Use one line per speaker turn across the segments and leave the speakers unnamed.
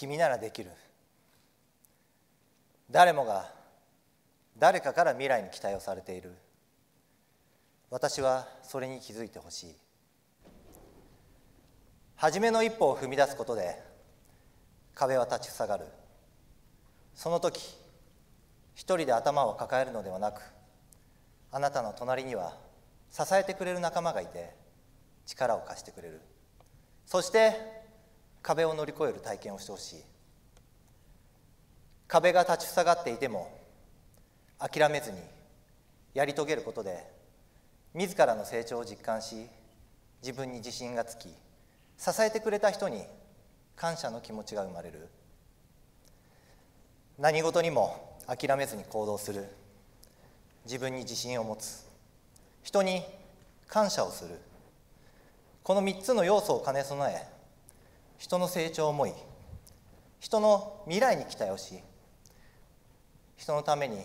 君ならできる誰もが誰かから未来に期待をされている私はそれに気づいてほしい初めの一歩を踏み出すことで壁は立ち塞がるその時一人で頭を抱えるのではなくあなたの隣には支えてくれる仲間がいて力を貸してくれるそして壁を乗り越える体験をしてほしい壁が立ち塞がっていても諦めずにやり遂げることで自らの成長を実感し自分に自信がつき支えてくれた人に感謝の気持ちが生まれる何事にも諦めずに行動する自分に自信を持つ人に感謝をするこの3つの要素を兼ね備え人の成長を思い人の未来に期待をし人のために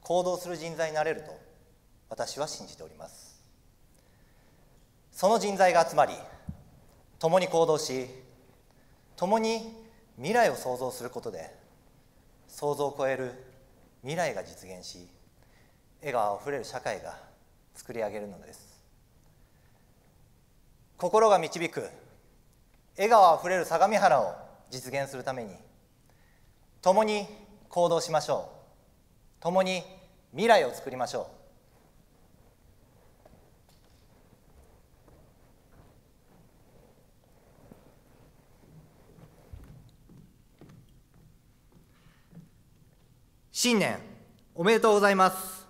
行動する人材になれると私は信じておりますその人材が集まり共に行動し共に未来を創造することで想像を超える未来が実現し笑顔あふれる社会が作り上げるのです心が導く笑顔あふれる相模原を実現するために共に行動しましょう共に未来を作りましょう新年おめでとうございます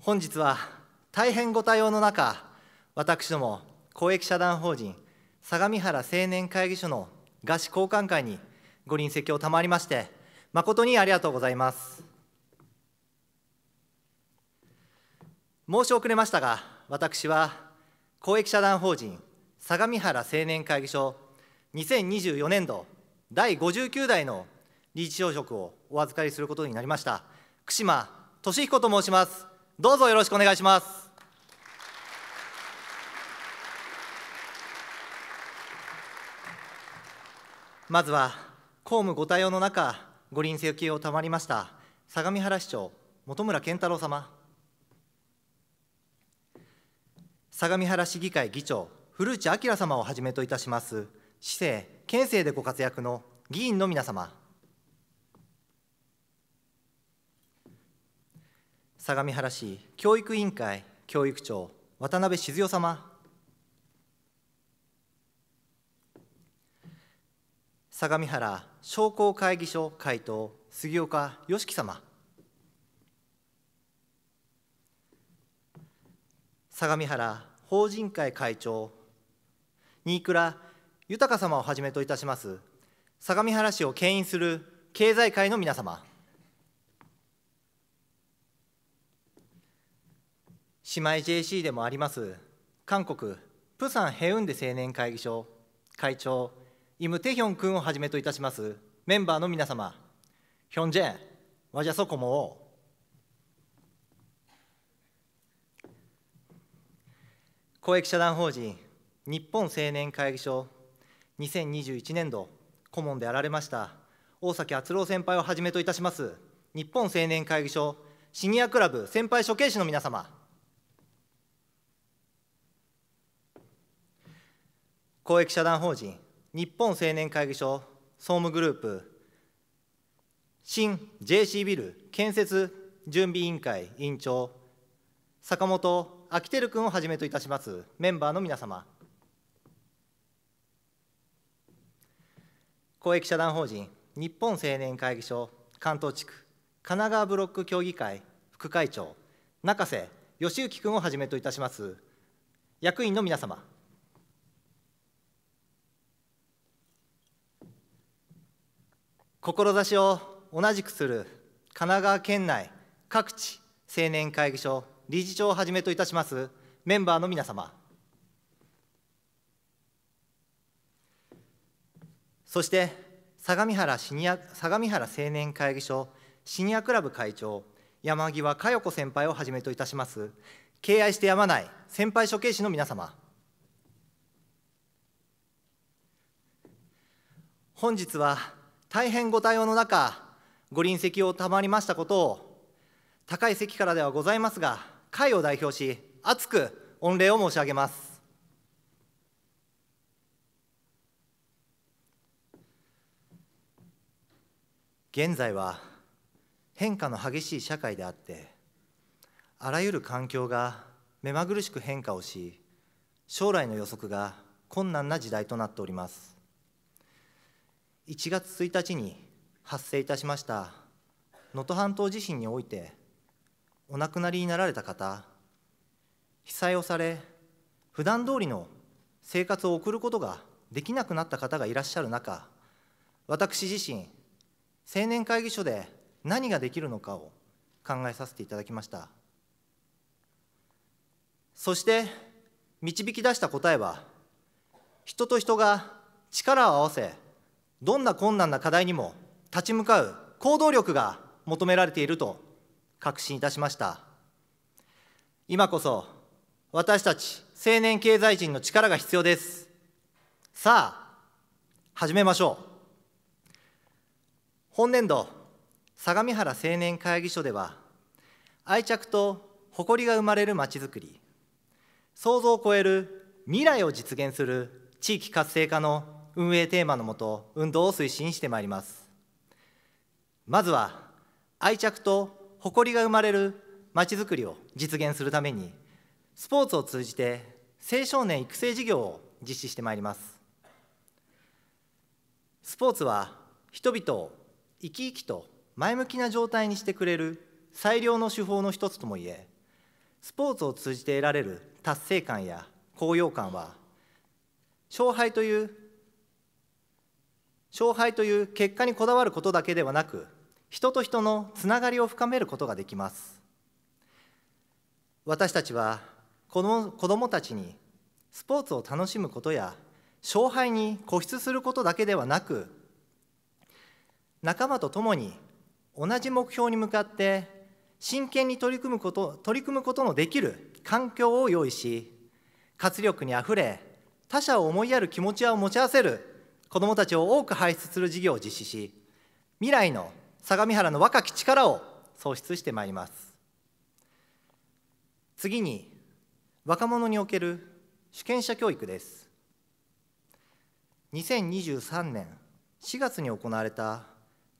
本日は大変ご対応の中私ども公益社団法人相模原青年会議所の菓詞交換会にご臨席を賜りまして誠にありがとうございます申し遅れましたが私は公益社団法人相模原青年会議所2024年度第59代の理事長職をお預かりすることになりました串間俊彦と申しますどうぞよろしくお願いしますまずは公務ご対応の中、ご臨席を賜りました相模原市長、本村健太郎様、相模原市議会議長、古内明様をはじめといたします、市政、県政でご活躍の議員の皆様、相模原市教育委員会教育長、渡辺静代様、相模原商工会議所会頭杉岡良樹様相模原法人会会長新倉豊様をはじめといたします相模原市を牽引する経済界の皆様姉妹 JC でもあります韓国プサンヘウンデ青年会議所会長イム・テヒョン君をはじめといたしますメンバーの皆様、ヒョンジェン、ワジャソコモを、公益社団法人日本青年会議所2021年度顧問であられました大崎篤郎先輩をはじめといたします日本青年会議所シニアクラブ先輩処刑士の皆様公益社団法人日本青年会議所総務グループ新 JC ビル建設準備委員会委員長坂本昭輝君をはじめといたしますメンバーの皆様公益社団法人日本青年会議所関東地区神奈川ブロック協議会副会長中瀬義行君をはじめといたします役員の皆様志を同じくする神奈川県内各地青年会議所理事長をはじめといたしますメンバーの皆様そして相模原シニア相模原青年会議所シニアクラブ会長山際佳代子先輩をはじめといたします敬愛してやまない先輩処刑士の皆様本日は大変ご対応の中、ご臨席を賜りましたことを、高い席からではございますが、会を代表し、熱く御礼を申し上げます。現在は変化の激しい社会であってあらゆる環境が目まぐるしく変化をし将来の予測が困難な時代となっております1月1日に発生いたしました能登半島地震においてお亡くなりになられた方被災をされ普段通りの生活を送ることができなくなった方がいらっしゃる中私自身青年会議所で何ができるのかを考えさせていただきましたそして導き出した答えは人と人が力を合わせどんな困難な課題にも立ち向かう行動力が求められていると確信いたしました今こそ私たち青年経済人の力が必要ですさあ始めましょう本年度相模原青年会議所では愛着と誇りが生まれるまちづくり想像を超える未来を実現する地域活性化の運営テーマのもと運動を推進してまいりますまずは愛着と誇りが生まれるまちづくりを実現するためにスポーツを通じて青少年育成事業を実施してまいりますスポーツは人々を生き生きと前向きな状態にしてくれる最良の手法の一つともいえスポーツを通じて得られる達成感や高揚感は勝敗という勝敗という結果にこだわることだけではなく人と人のつながりを深めることができます私たちは子どもたちにスポーツを楽しむことや勝敗に固執することだけではなく仲間と共に同じ目標に向かって真剣に取り組むこと取り組むことのできる環境を用意し活力にあふれ他者を思いやる気持ちを持ち合わせる子どもたちを多く輩出する事業を実施し未来の相模原の若き力を創出してまいります次に若者における主権者教育です2023年4月に行われた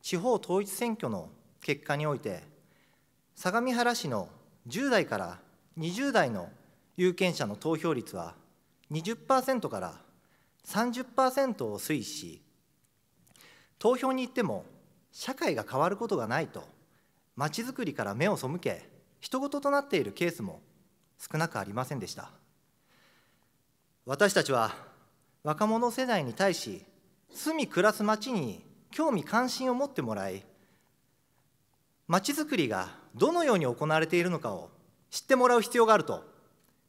地方統一選挙の結果において相模原市の10代から20代の有権者の投票率は20%から30%を推し投票に行っても社会が変わることがないとまちづくりから目を背け人事となっているケースも少なくありませんでした私たちは若者世代に対し住み暮らす街に興味関心を持ってもらいまちづくりがどのように行われているのかを知ってもらう必要があると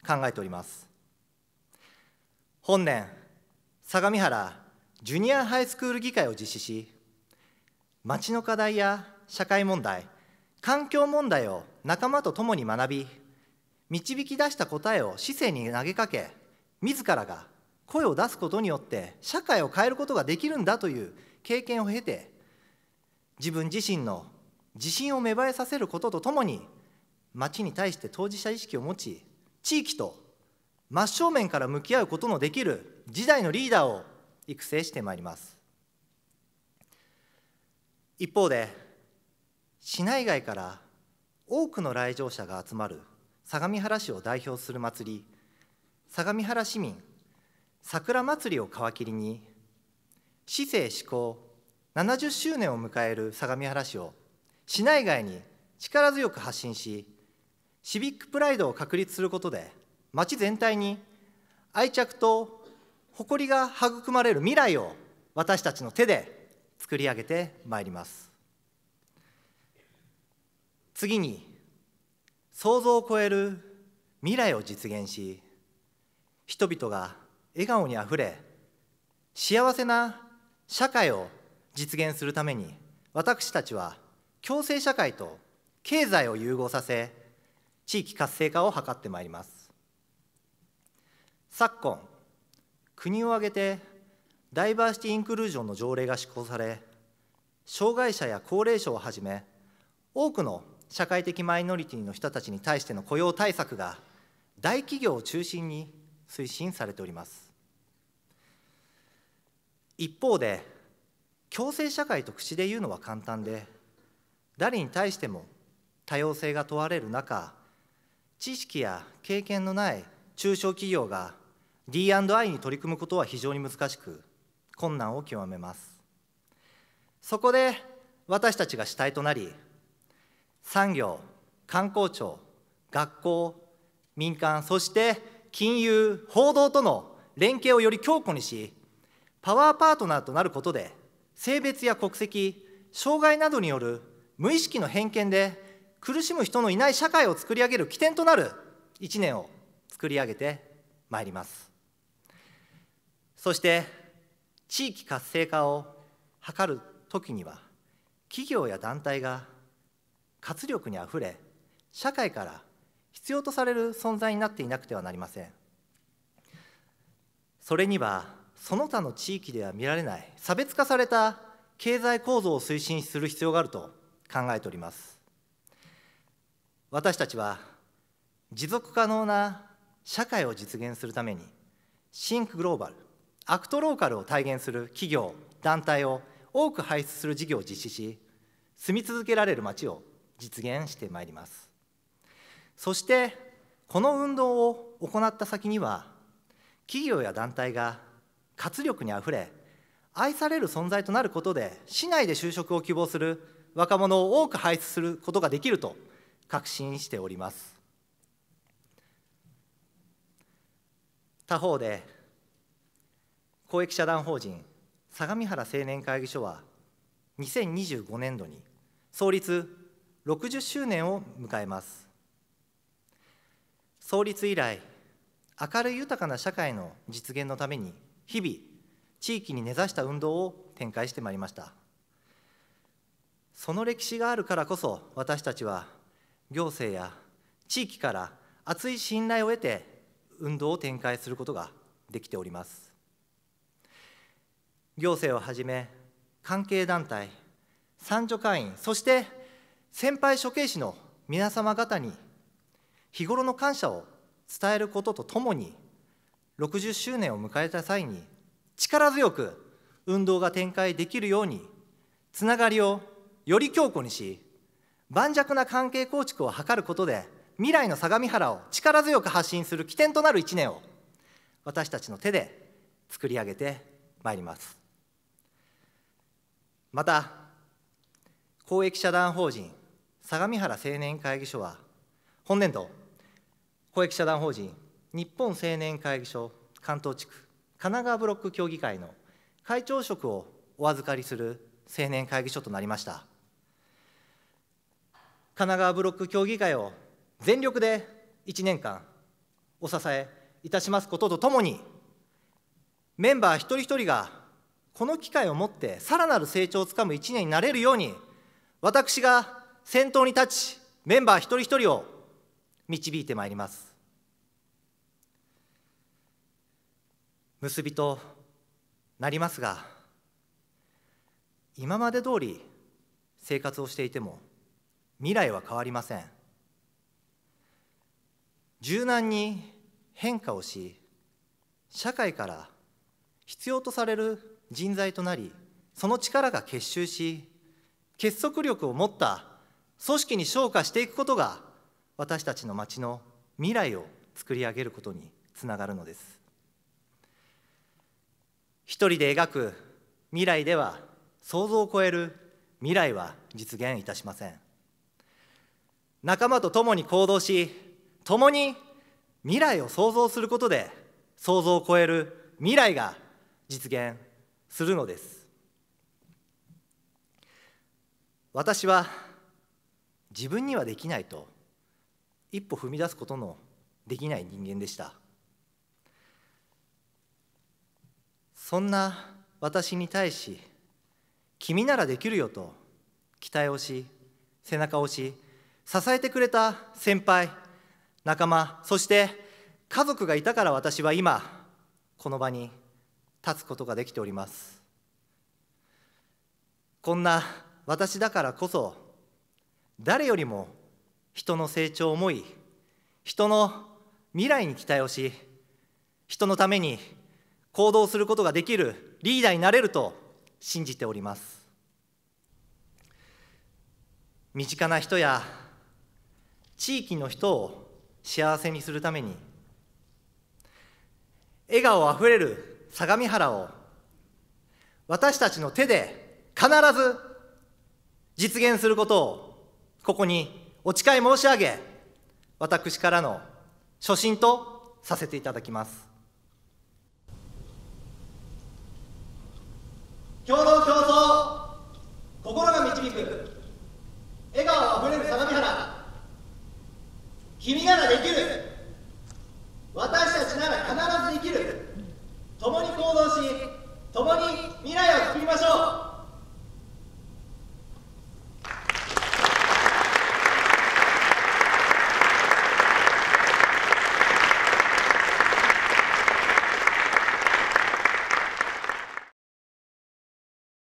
考えております本年相模原ジュニアハイスクール議会を実施し、町の課題や社会問題、環境問題を仲間と共に学び、導き出した答えを市政に投げかけ、自らが声を出すことによって社会を変えることができるんだという経験を経て、自分自身の自信を芽生えさせることとともに、町に対して当事者意識を持ち、地域と真正面から向き合うことのできる時代のリーダーを育成してまいります一方で市内外から多くの来場者が集まる相模原市を代表する祭り相模原市民桜祭りを皮切りに市政施行70周年を迎える相模原市を市内外に力強く発信しシビックプライドを確立することで町全体に愛着と誇りが育まれる未来を私たちの手で作り上げてまいります次に想像を超える未来を実現し人々が笑顔にあふれ幸せな社会を実現するために私たちは共生社会と経済を融合させ地域活性化を図ってまいります昨今国を挙げてダイバーシティ・インクルージョンの条例が施行され障害者や高齢者をはじめ多くの社会的マイノリティの人たちに対しての雇用対策が大企業を中心に推進されております一方で共生社会と口で言うのは簡単で誰に対しても多様性が問われる中知識や経験のない中小企業が D&I に取り組むことは非常に難しく困難を極めますそこで私たちが主体となり産業観光庁学校民間そして金融報道との連携をより強固にしパワーパートナーとなることで性別や国籍障害などによる無意識の偏見で苦しむ人のいない社会を作り上げる起点となる1年を作り上げてまいります。そして地域活性化を図るときには企業や団体が活力にあふれ社会から必要とされる存在になっていなくてはなりませんそれにはその他の地域では見られない差別化された経済構造を推進する必要があると考えております私たちは持続可能な社会を実現するためにシンクグローバルアクトローカルを体現する企業団体を多く輩出する事業を実施し住み続けられる街を実現してまいりますそしてこの運動を行った先には企業や団体が活力にあふれ愛される存在となることで市内で就職を希望する若者を多く輩出することができると確信しております他方で公益社団法人相模原青年会議所は2025年度に創立60周年を迎えます創立以来明るい豊かな社会の実現のために日々地域に根ざした運動を展開してまいりましたその歴史があるからこそ私たちは行政や地域から厚い信頼を得て運動を展開することができております行政をはじめ関係団体三助会員そして先輩処刑士の皆様方に日頃の感謝を伝えることとともに60周年を迎えた際に力強く運動が展開できるようにつながりをより強固にし盤石な関係構築を図ることで未来の相模原を力強く発信する起点となる1年を私たちの手で作り上げてまいります。また公益社団法人相模原青年会議所は本年度公益社団法人日本青年会議所関東地区神奈川ブロック協議会の会長職をお預かりする青年会議所となりました神奈川ブロック協議会を全力で1年間お支えいたしますこととともにメンバー一人一人がこの機会をもってさらなる成長をつかむ1年になれるように私が先頭に立ちメンバー一人一人を導いてまいります結びとなりますが今まで通り生活をしていても未来は変わりません柔軟に変化をし社会から必要とされる人材となりその力が結集し結束力を持った組織に昇華していくことが私たちの町の未来を作り上げることにつながるのです一人で描く未来では想像を超える未来は実現いたしません仲間と共に行動し共に未来を創造することで想像を超える未来が実現するのです私は自分にはできないと一歩踏み出すことのできない人間でしたそんな私に対し君ならできるよと期待をし背中を押し支えてくれた先輩仲間そして家族がいたから私は今この場に立つことができておりますこんな私だからこそ誰よりも人の成長を思い人の未来に期待をし人のために行動することができるリーダーになれると信じております身近な人や地域の人を幸せにするために笑顔あふれる相模原を私たちの手で必ず実現することをここにお誓い申し上げ私からの初心とさせていただきます。